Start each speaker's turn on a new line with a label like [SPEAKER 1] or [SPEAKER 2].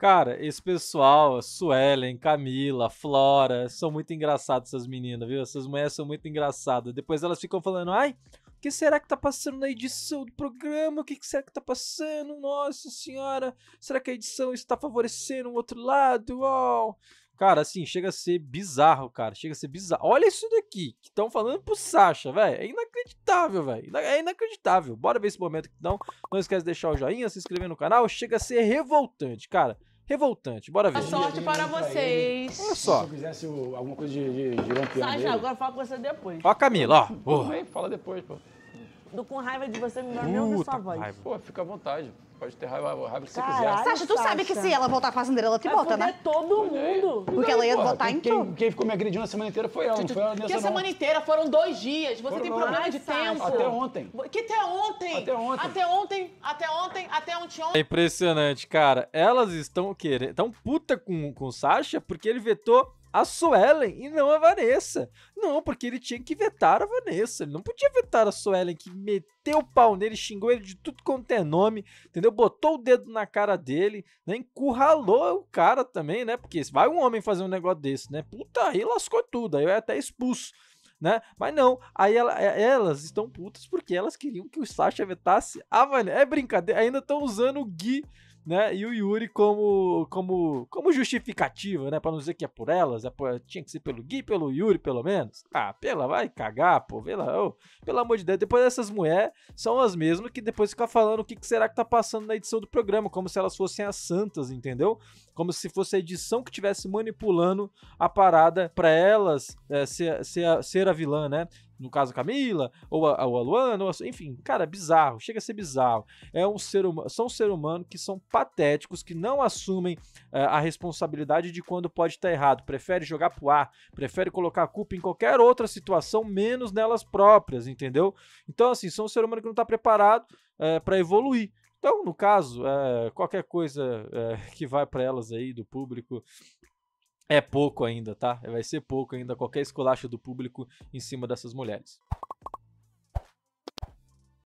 [SPEAKER 1] Cara, esse pessoal, Suelen, Camila, Flora, são muito engraçadas essas meninas, viu? Essas mulheres são muito engraçadas. Depois elas ficam falando, ai, o que será que tá passando na edição do programa? O que será que tá passando? Nossa senhora, será que a edição está favorecendo o outro lado? Oh, Cara, assim, chega a ser bizarro, cara. Chega a ser bizarro. Olha isso daqui que estão falando pro Sasha, velho. É inacreditável, velho. É inacreditável. Bora ver esse momento que não. Não esquece de deixar o joinha, se inscrever no canal. Chega a ser revoltante, cara revoltante. Bora ver. A sorte para vocês. Olha só. Se eu quisesse alguma coisa de, de, de Sai já, agora fala com você depois. Ó a Camila, ó. Porra. Fala depois, pô. Tô com raiva de você, melhor nem ouvir sua voz. Raiva. Pô, fica à vontade. Pode ter raiva, raiva que você quiser. Sasha, tu sabe que se ela voltar fazendo fazendeira, ela te volta, bota, né? todo é. mundo. Porque ela ia Porra, votar em quem, tudo. quem, ficou me agredindo a semana inteira foi ela, não foi ela Porque a semana inteira foram dois dias. Você Foram tem problema de tempo. Até ontem. Que até ontem. Até ontem. Até ontem. Até ontem. Até ontem. É impressionante, cara. Elas estão querendo. estão puta com, com o Sasha porque ele vetou a Suelen e não a Vanessa. Não, porque ele tinha que vetar a Vanessa. Ele não podia vetar a Suelen, que meteu o pau nele, xingou ele de tudo quanto é nome, entendeu? Botou o dedo na cara dele, né? Encurralou o cara também, né? Porque vai um homem fazer um negócio desse, né? Puta, aí lascou tudo, aí eu é até expulso. Né? Mas não, aí ela, é, elas estão putas porque elas queriam que o Sasha vetasse a Vanessa. É brincadeira, ainda estão usando o Gui né? E o Yuri como como como justificativa, né, para não dizer que é por elas, é por, tinha que ser pelo Gui, pelo Yuri, pelo menos. Ah, pela vai cagar, pô, vê oh, pelo amor de Deus. Depois essas mulheres são as mesmas que depois ficam falando o que, que será que tá passando na edição do programa, como se elas fossem as santas, entendeu? Como se fosse a edição que tivesse manipulando a parada para elas é, ser, ser, a, ser a vilã, né? no caso a Camila, ou a, ou a Luana, ou a, enfim, cara, é bizarro, chega a ser bizarro. É um ser humano, são ser humano que são patéticos, que não assumem uh, a responsabilidade de quando pode estar tá errado, prefere jogar pro ar, prefere colocar a culpa em qualquer outra situação, menos nelas próprias, entendeu? Então, assim, são um ser humano que não está preparado uh, eh, para evoluir. Então, no caso, uh, qualquer coisa que vai para elas aí do público é pouco ainda, tá? Vai ser pouco ainda qualquer esculacho do público em cima dessas mulheres.